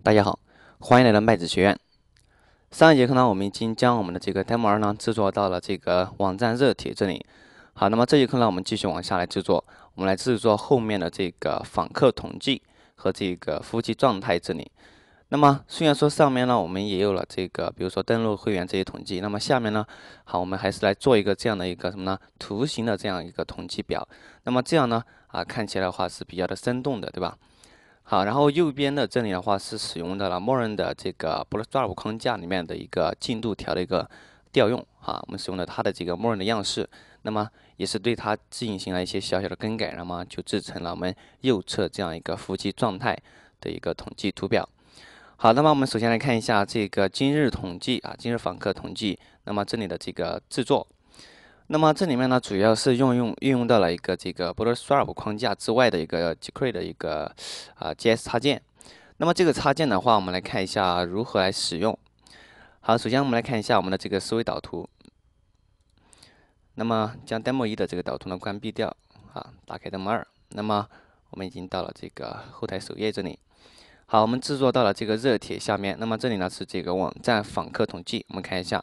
大家好，欢迎来到麦子学院。上一节课呢，我们已经将我们的这个 demo 呢制作到了这个网站热帖这里。好，那么这节课呢，我们继续往下来制作，我们来制作后面的这个访客统计和这个夫妻状态这里。那么，虽然说上面呢我们也有了这个，比如说登录会员这些统计，那么下面呢，好，我们还是来做一个这样的一个什么呢？图形的这样一个统计表。那么这样呢，啊，看起来的话是比较的生动的，对吧？好，然后右边的这里的话是使用到了默认的这个 Bootstrap 框架里面的一个进度条的一个调用哈，我们使用了它的这个默认的样式，那么也是对它进行了一些小小的更改，那么就制成了我们右侧这样一个服务器状态的一个统计图表。好，那么我们首先来看一下这个今日统计啊，今日访客统计，那么这里的这个制作。那么这里面呢，主要是运用运用到了一个这个 Bootstrap 框架之外的一个 jQuery 的一个啊 JS 插件。那么这个插件的话，我们来看一下如何来使用。好，首先我们来看一下我们的这个思维导图。那么将 Demo 一的这个导图呢关闭掉，啊，打开 Demo 二。那么我们已经到了这个后台首页这里。好，我们制作到了这个热帖下面。那么这里呢是这个网站访客统计，我们看一下。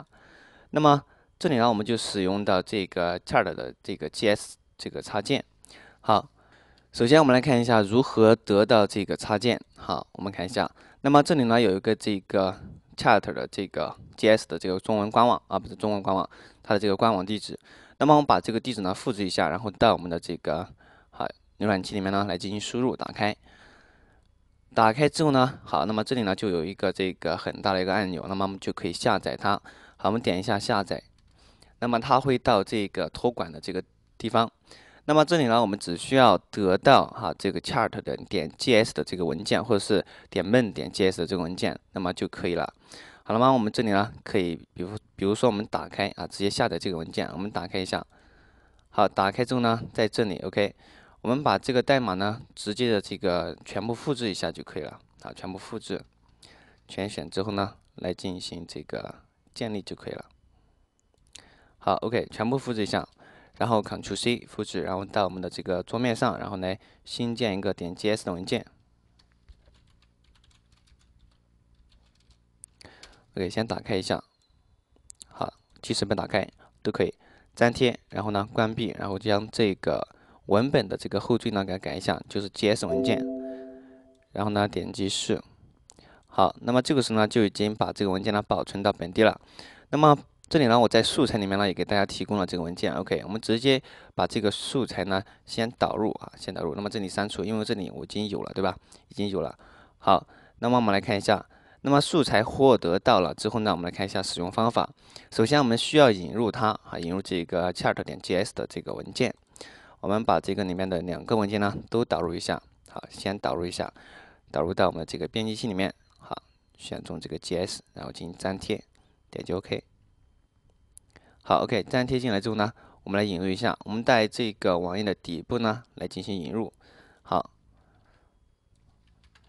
那么。这里呢，我们就使用到这个 Chart 的这个 GS 这个插件。好，首先我们来看一下如何得到这个插件。好，我们看一下。那么这里呢有一个这个 Chart 的这个 GS 的这个中文官网啊，不是中文官网，它的这个官网地址。那么我们把这个地址呢复制一下，然后到我们的这个好浏览器里面呢来进行输入，打开。打开之后呢，好，那么这里呢就有一个这个很大的一个按钮，那么我们就可以下载它。好，我们点一下下载。那么它会到这个托管的这个地方，那么这里呢，我们只需要得到哈这个 chart 的点 js 的这个文件，或者是点 men 点 js 的这个文件，那么就可以了。好了吗？我们这里呢，可以比如比如说我们打开啊，直接下载这个文件，我们打开一下。好，打开之后呢，在这里 OK，我们把这个代码呢，直接的这个全部复制一下就可以了啊，全部复制，全选之后呢，来进行这个建立就可以了。好，OK，全部复制一下，然后 Ctrl+C 复制，然后到我们的这个桌面上，然后来新建一个点 g S 的文件。OK，先打开一下，好，记事本打开都可以，粘贴，然后呢关闭，然后将这个文本的这个后缀呢给它改一下，就是 GS 文件，然后呢点击是，好，那么这个时候呢就已经把这个文件呢保存到本地了，那么。这里呢，我在素材里面呢也给大家提供了这个文件。OK，我们直接把这个素材呢先导入啊，先导入。那么这里删除，因为这里我已经有了，对吧？已经有了。好，那么我们来看一下。那么素材获得到了之后呢，我们来看一下使用方法。首先我们需要引入它啊，引入这个 chart 点 js 的这个文件。我们把这个里面的两个文件呢都导入一下。好，先导入一下，导入到我们的这个编辑器里面。好，选中这个 js，然后进行粘贴，点击 OK。好，OK，粘贴进来之后呢，我们来引入一下。我们在这个网页的底部呢来进行引入。好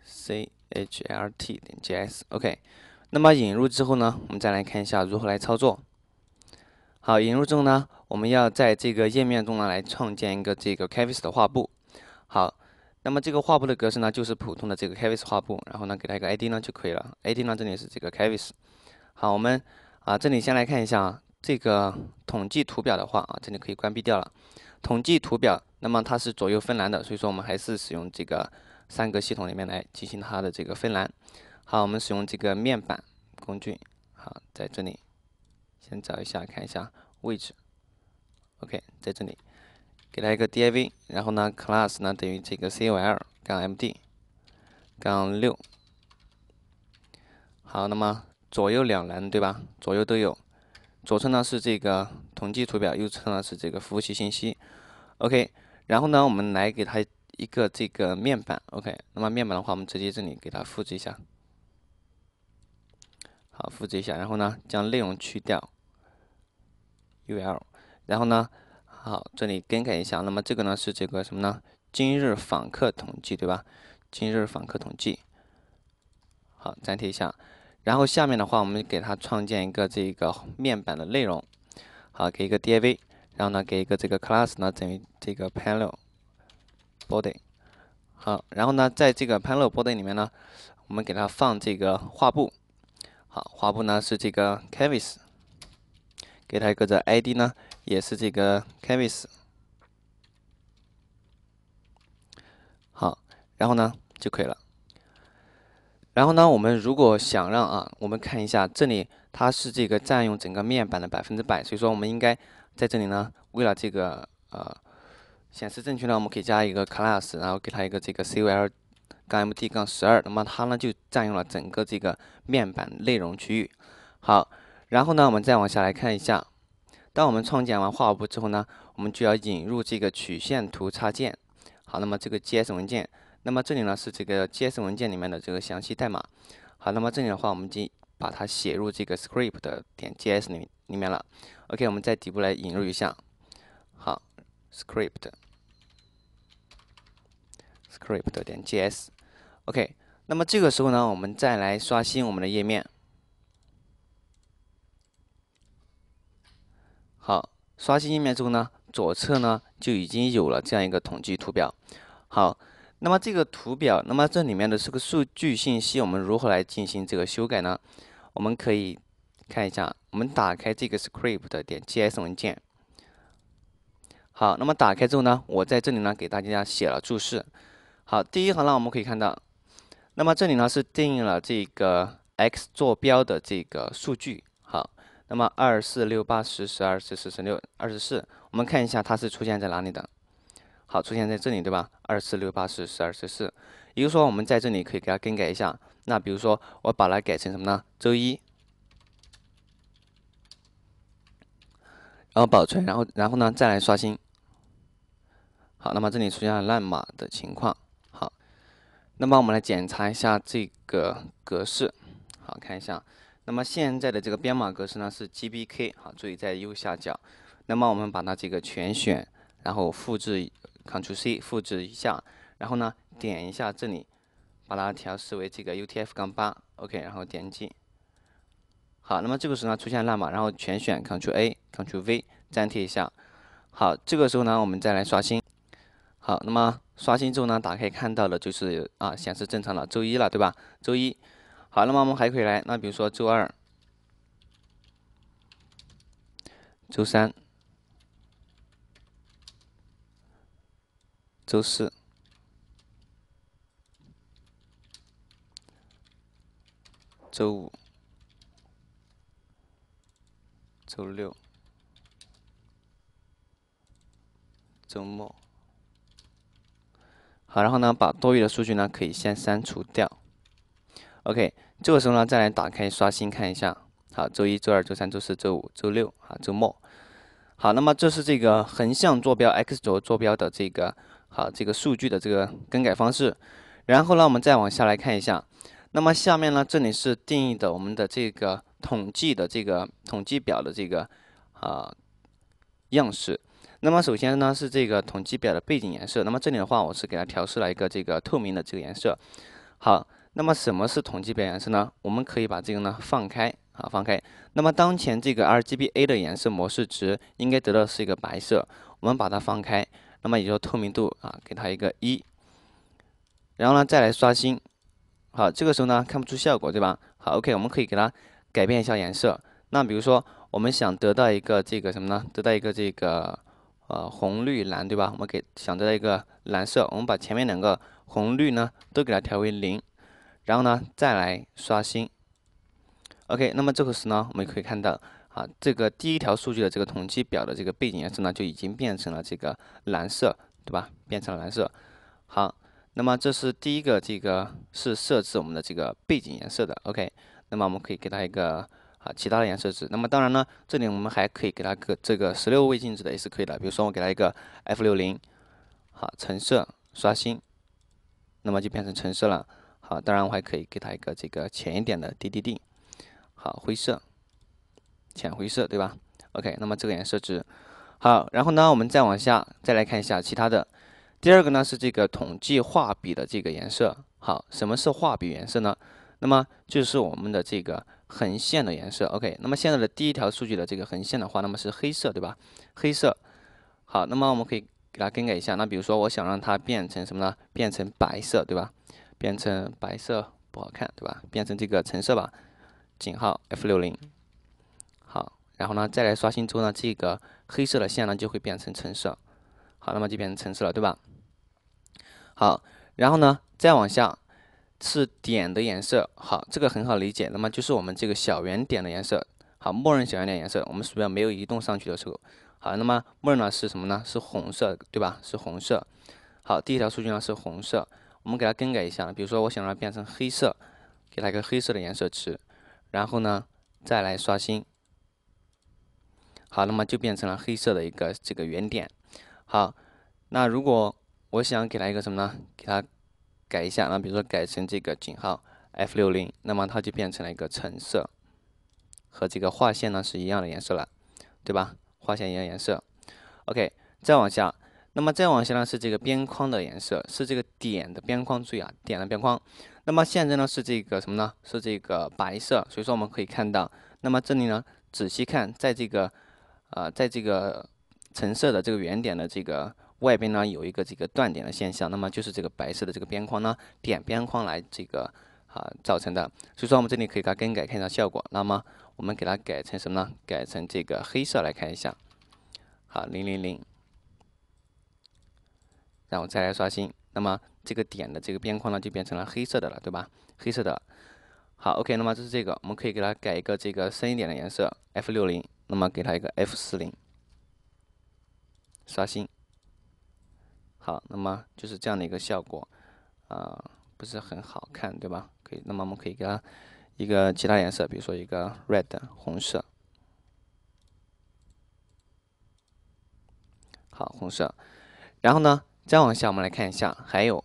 ，CHRT.js，OK 点。那么引入之后呢，我们再来看一下如何来操作。好，引入之后呢，我们要在这个页面中呢来创建一个这个 Canvas 的画布。好，那么这个画布的格式呢就是普通的这个 Canvas 画布，然后呢给它一个 ID 呢就可以了。ID 呢这里是这个 Canvas。好，我们啊这里先来看一下。啊。这个统计图表的话啊，这里可以关闭掉了。统计图表，那么它是左右分栏的，所以说我们还是使用这个三个系统里面来进行它的这个分栏。好，我们使用这个面板工具。好，在这里先找一下，看一下位置。OK，在这里，给它一个 DIV，然后呢，class 呢等于这个 COL 杠 MD 杠六。好，那么左右两栏对吧？左右都有。左侧呢是这个统计图表，右侧呢是这个服务器信息。OK，然后呢，我们来给它一个这个面板。OK，那么面板的话，我们直接这里给它复制一下。好，复制一下，然后呢，将内容去掉。UL，然后呢，好，这里更改一下。那么这个呢是这个什么呢？今日访客统计，对吧？今日访客统计。好，粘贴一下。然后下面的话，我们给它创建一个这个面板的内容，好，给一个 div，然后呢，给一个这个 class 呢等于这个 panel body，好，然后呢，在这个 panel body 里面呢，我们给它放这个画布，好，画布呢是这个 canvas，给它一个的 id 呢也是这个 canvas，好，然后呢就可以了。然后呢，我们如果想让啊，我们看一下这里，它是这个占用整个面板的百分之百，所以说我们应该在这里呢，为了这个呃显示正确呢，我们可以加一个 class，然后给它一个这个 col，杠 m d 杠十二，那么它呢就占用了整个这个面板内容区域。好，然后呢，我们再往下来看一下，当我们创建完画布之后呢，我们就要引入这个曲线图插件。好，那么这个 gs 文件。那么这里呢是这个 G S 文件里面的这个详细代码。好，那么这里的话，我们已经把它写入这个 script 点 G S 里里面了。OK，我们在底部来引入一下。好，script，script 点 G S。OK，那么这个时候呢，我们再来刷新我们的页面。好，刷新页面之后呢，左侧呢就已经有了这样一个统计图表。好。那么这个图表，那么这里面的这个数据信息，我们如何来进行这个修改呢？我们可以看一下，我们打开这个 script 点 js 文件。好，那么打开之后呢，我在这里呢给大家写了注释。好，第一行呢我们可以看到，那么这里呢是定义了这个 x 坐标的这个数据。好，那么二、四、六、八、十、十二、十四、十六、二十四，我们看一下它是出现在哪里的。好，出现在这里对吧？二四六八四十二十四，也就是说我们在这里可以给它更改一下。那比如说我把它改成什么呢？周一，然后保存，然后然后呢再来刷新。好，那么这里出现了乱码的情况。好，那么我们来检查一下这个格式。好看一下，那么现在的这个编码格式呢是 GBK。好，注意在右下角。那么我们把它这个全选，然后复制。Ctrl+C 复制一下，然后呢，点一下这里，把它调试为这个 UTF-8，OK，然后点击。好，那么这个时候呢出现乱码，然后全选 Ctrl+A，Ctrl+V 粘贴一下。好，这个时候呢我们再来刷新。好，那么刷新之后呢，打开看到的就是啊显示正常了，周一了，对吧？周一。好，那么我们还可以来，那比如说周二、周三。周四、周五、周六、周末。好，然后呢，把多余的数据呢，可以先删除掉。OK，这个时候呢，再来打开刷新看一下。好，周一周二周三周四周五周六啊周末。好，那么这是这个横向坐标 X 轴坐标的这个。好，这个数据的这个更改方式，然后呢，我们再往下来看一下。那么下面呢，这里是定义的我们的这个统计的这个统计表的这个啊样式。那么首先呢是这个统计表的背景颜色。那么这里的话，我是给它调试了一个这个透明的这个颜色。好，那么什么是统计表颜色呢？我们可以把这个呢放开啊放开。那么当前这个 RGBA 的颜色模式值应该得到是一个白色。我们把它放开。那么也就透明度啊，给它一个一。然后呢，再来刷新。好，这个时候呢看不出效果，对吧？好，OK，我们可以给它改变一下颜色。那比如说，我们想得到一个这个什么呢？得到一个这个呃红绿蓝，对吧？我们给想得到一个蓝色，我们把前面两个红绿呢都给它调为零，然后呢再来刷新。OK，那么这个时候呢，我们可以看到。啊，这个第一条数据的这个统计表的这个背景颜色呢，就已经变成了这个蓝色，对吧？变成了蓝色。好，那么这是第一个，这个是设置我们的这个背景颜色的。OK，那么我们可以给它一个啊，其他的颜色值。那么当然呢，这里我们还可以给它个这个十六位进制的也是可以的。比如说我给它一个 F60，好，橙色刷新，那么就变成橙色了。好，当然我还可以给它一个这个浅一点的 DDD，好，灰色。浅灰色对吧？OK，那么这个颜色值好，然后呢，我们再往下再来看一下其他的。第二个呢是这个统计画笔的这个颜色。好，什么是画笔颜色呢？那么就是我们的这个横线的颜色。OK，那么现在的第一条数据的这个横线的话，那么是黑色对吧？黑色。好，那么我们可以给它更改一下。那比如说我想让它变成什么呢？变成白色对吧？变成白色不好看对吧？变成这个橙色吧。井号 F 六零。然后呢，再来刷新之后呢，这个黑色的线呢就会变成橙色。好，那么就变成橙色了，对吧？好，然后呢，再往下是点的颜色。好，这个很好理解。那么就是我们这个小圆点的颜色。好，默认小圆点颜色，我们鼠标没有移动上去的时候，好，那么默认呢是什么呢？是红色，对吧？是红色。好，第一条数据呢是红色。我们给它更改一下，比如说我想让它变成黑色，给它一个黑色的颜色值。然后呢，再来刷新。好，那么就变成了黑色的一个这个圆点。好，那如果我想给它一个什么呢？给它改一下，那比如说改成这个井号 F60，那么它就变成了一个橙色，和这个划线呢是一样的颜色了，对吧？划线一样颜色。OK，再往下，那么再往下呢是这个边框的颜色，是这个点的边框，注意啊，点的边框。那么现在呢是这个什么呢？是这个白色。所以说我们可以看到，那么这里呢仔细看，在这个。啊，在这个橙色的这个圆点的这个外边呢，有一个这个断点的现象，那么就是这个白色的这个边框呢，点边框来这个啊造成的。所以说我们这里可以给它更改看一下效果。那么我们给它改成什么呢？改成这个黑色来看一下。好，零零零，然后再来刷新。那么这个点的这个边框呢，就变成了黑色的了，对吧？黑色的。好，OK，那么这是这个，我们可以给它改一个这个深一点的颜色，F 六零。那么给它一个 F 四零刷新，好，那么就是这样的一个效果，啊，不是很好看，对吧？可以，那么我们可以给它一个其他颜色，比如说一个 red 红色，好，红色。然后呢，再往下我们来看一下，还有，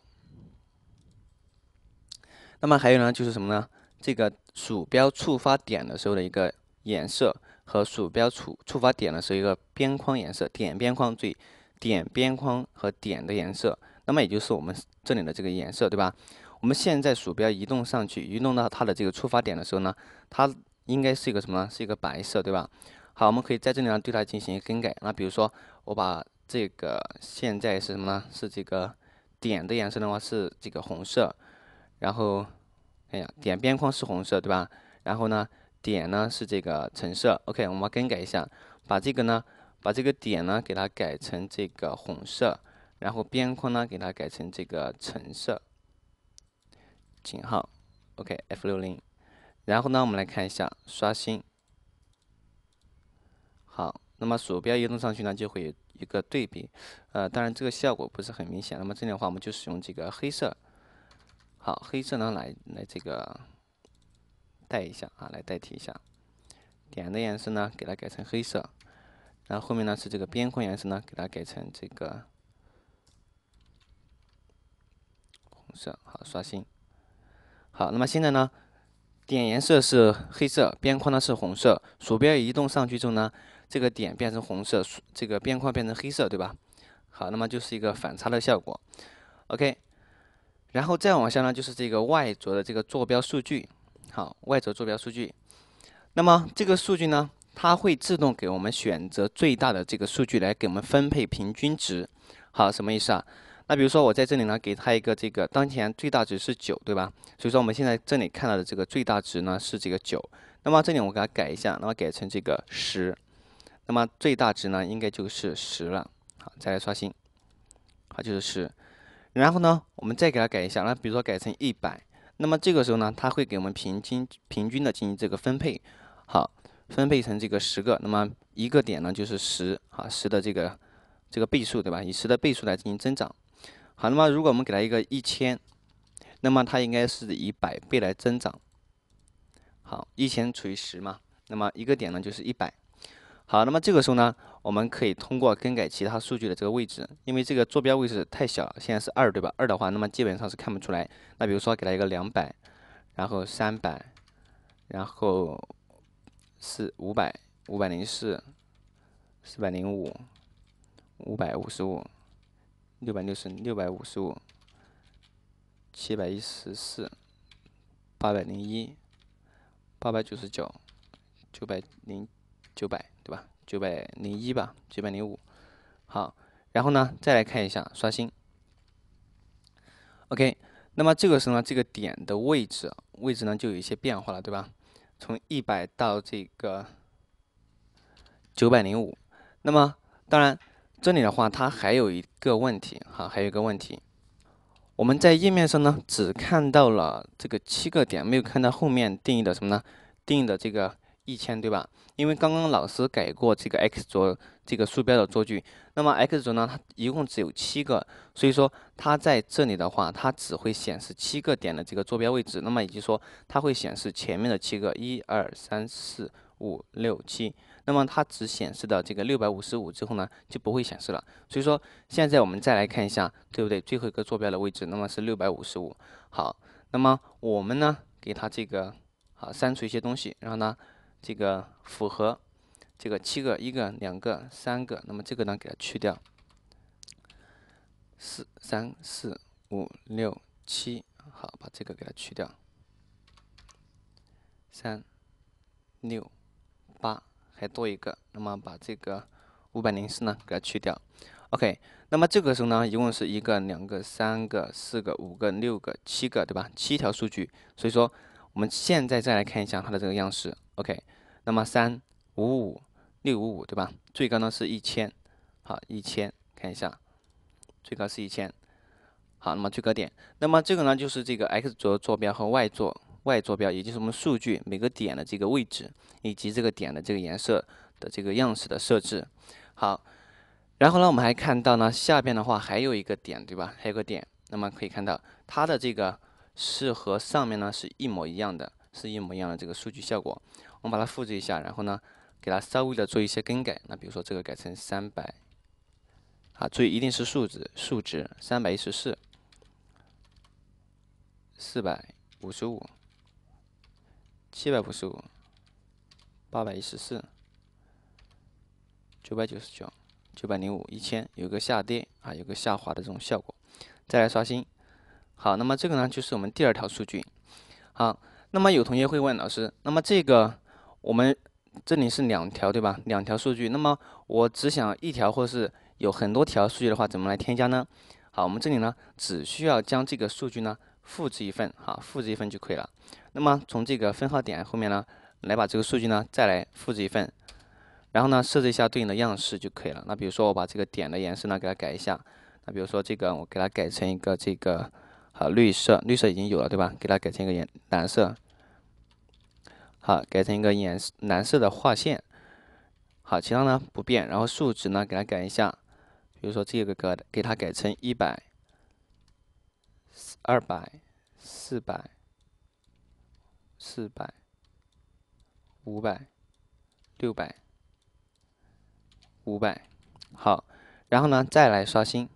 那么还有呢，就是什么呢？这个鼠标触发点的时候的一个颜色。和鼠标触触发点时是一个边框颜色，点边框最点边框和点的颜色，那么也就是我们这里的这个颜色对吧？我们现在鼠标移动上去，移动到它的这个触发点的时候呢，它应该是一个什么呢？是一个白色对吧？好，我们可以在这里呢对它进行更改。那比如说我把这个现在是什么呢？是这个点的颜色的话是这个红色，然后，哎呀，点边框是红色对吧？然后呢？点呢是这个橙色，OK，我们更改一下，把这个呢，把这个点呢给它改成这个红色，然后边框呢给它改成这个橙色。井号，OK，F 六零，然后呢我们来看一下刷新。好，那么鼠标移动上去呢就会有一个对比，呃，当然这个效果不是很明显。那么这里的话我们就使用这个黑色，好，黑色呢来来这个。带一下啊，来代替一下点的颜色呢，给它改成黑色。然后后面呢是这个边框颜色呢，给它改成这个红色。好，刷新。好，那么现在呢，点颜色是黑色，边框呢是红色。鼠标移动上去之后呢，这个点变成红色，这个边框变成黑色，对吧？好，那么就是一个反差的效果。OK，然后再往下呢，就是这个 Y 轴的这个坐标数据。好外轴坐标数据，那么这个数据呢，它会自动给我们选择最大的这个数据来给我们分配平均值。好，什么意思啊？那比如说我在这里呢，给它一个这个当前最大值是九，对吧？所以说我们现在这里看到的这个最大值呢是这个九。那么这里我给它改一下，那么改成这个十，那么最大值呢应该就是十了。好，再来刷新，好就是十。然后呢，我们再给它改一下，那比如说改成一百。那么这个时候呢，它会给我们平均平均的进行这个分配，好，分配成这个十个，那么一个点呢就是十啊，十的这个这个倍数，对吧？以十的倍数来进行增长，好，那么如果我们给它一个一千，那么它应该是以百倍来增长，好，一千除以十嘛，那么一个点呢就是一百，好，那么这个时候呢。我们可以通过更改其他数据的这个位置，因为这个坐标位置太小现在是二，对吧？二的话，那么基本上是看不出来。那比如说，给它一个两百，然后三百，然后四五百，五百零四，四百零五，五百五十五，六百六十六百五十五，七百一十四，八百零一，八百九十九，九百零九百，对吧？九百零一吧，九百零五，好，然后呢，再来看一下刷新。OK，那么这个时候呢，这个点的位置，位置呢就有一些变化了，对吧？从一百到这个九百零五，那么当然这里的话，它还有一个问题哈，还有一个问题，我们在页面上呢只看到了这个七个点，没有看到后面定义的什么呢？定义的这个。一千对吧？因为刚刚老师改过这个 X 轴这个坐标的轴距，那么 X 轴呢，它一共只有七个，所以说它在这里的话，它只会显示七个点的这个坐标位置。那么也就是说，它会显示前面的七个，一二三四五六七。那么它只显示到这个六百五十五之后呢，就不会显示了。所以说，现在我们再来看一下，对不对？最后一个坐标的位置，那么是六百五十五。好，那么我们呢，给它这个啊删除一些东西，然后呢？这个符合这个七个，一个、两个、三个，那么这个呢给它去掉，四、三、四、五、六、七，好，把这个给它去掉，三、六、八，还多一个，那么把这个五百零四呢给它去掉。OK，那么这个时候呢，一共是一个、两个、三个、四个、五个、六个、七个，对吧？七条数据，所以说我们现在再来看一下它的这个样式。OK，那么三五五六五五对吧？最高呢是一千，好一千，看一下，最高是一千，好那么最高点。那么这个呢就是这个 X 轴坐标和 Y 坐 Y 坐标，也就是我们数据每个点的这个位置以及这个点的这个颜色的这个样式的设置。好，然后呢我们还看到呢下边的话还有一个点对吧？还有个点，那么可以看到它的这个是和上面呢是一模一样的。是一模一样的这个数据效果，我们把它复制一下，然后呢，给它稍微的做一些更改。那比如说这个改成三百，啊，注意一定是数值，数值，三百一十四、四百五十五、七百五十五、八百一十四、九百九十九、九百零五、一千，有个下跌啊，有个下滑的这种效果。再来刷新，好，那么这个呢就是我们第二条数据，好。那么有同学会问老师，那么这个我们这里是两条对吧？两条数据，那么我只想一条，或是有很多条数据的话，怎么来添加呢？好，我们这里呢只需要将这个数据呢复制一份，好，复制一份就可以了。那么从这个分号点后面呢，来把这个数据呢再来复制一份，然后呢设置一下对应的样式就可以了。那比如说我把这个点的颜色呢给它改一下，那比如说这个我给它改成一个这个。啊，绿色，绿色已经有了，对吧？给它改成一个颜蓝色。好，改成一个颜蓝色的划线。好，其他呢不变。然后数值呢，给它改一下，比如说这个给给它改成一百、二百、四百、四百、五百、六百、五百。好，然后呢再来刷新。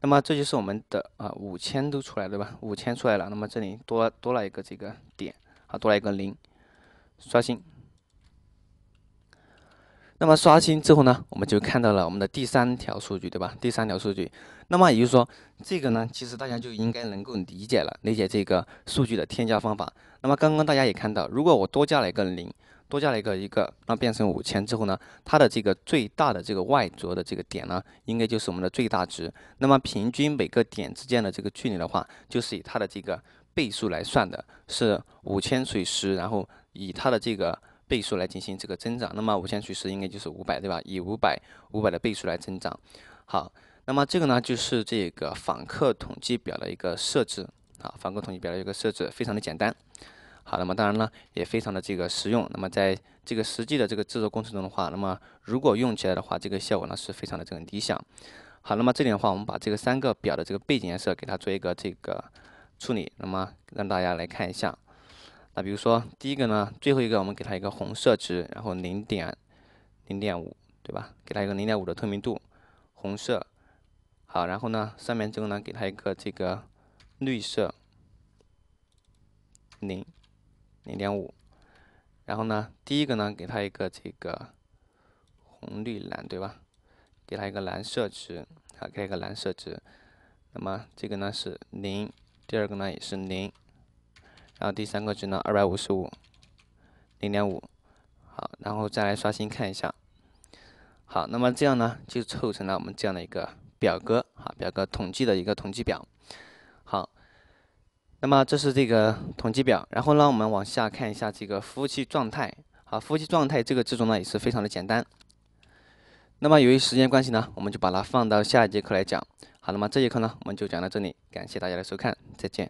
那么这就是我们的啊，五千都出来对吧？五千出来了，那么这里多多了一个这个点，啊，多了一个零，刷新。那么刷新之后呢，我们就看到了我们的第三条数据，对吧？第三条数据，那么也就是说，这个呢，其实大家就应该能够理解了，理解这个数据的添加方法。那么刚刚大家也看到，如果我多加了一个零，多加了一个一个，那变成五千之后呢，它的这个最大的这个外轴的这个点呢，应该就是我们的最大值。那么平均每个点之间的这个距离的话，就是以它的这个倍数来算的，是五千除以十，然后以它的这个。倍数来进行这个增长，那么五线趋势应该就是五百，对吧？以五百五百的倍数来增长。好，那么这个呢就是这个访客统计表的一个设置啊，访客统计表的一个设置非常的简单。好，那么当然呢也非常的这个实用。那么在这个实际的这个制作过程中的话，那么如果用起来的话，这个效果呢是非常的这个理想。好，那么这里的话，我们把这个三个表的这个背景颜色给它做一个这个处理，那么让大家来看一下。那比如说第一个呢，最后一个我们给它一个红色值，然后零点零点五，对吧？给它一个零点五的透明度，红色。好，然后呢上面这个呢给它一个这个绿色，零零点五。然后呢第一个呢给它一个这个红绿蓝，对吧？给它一个蓝色值，好，给一个蓝色值。那么这个呢是零，第二个呢也是零。然后第三个值呢，二百五十五，零点五，好，然后再来刷新看一下，好，那么这样呢，就凑成了我们这样的一个表格，啊，表格统计的一个统计表，好，那么这是这个统计表，然后呢，我们往下看一下这个服务器状态，好，服务器状态这个制作呢也是非常的简单，那么由于时间关系呢，我们就把它放到下一节课来讲，好，那么这节课呢我们就讲到这里，感谢大家的收看，再见。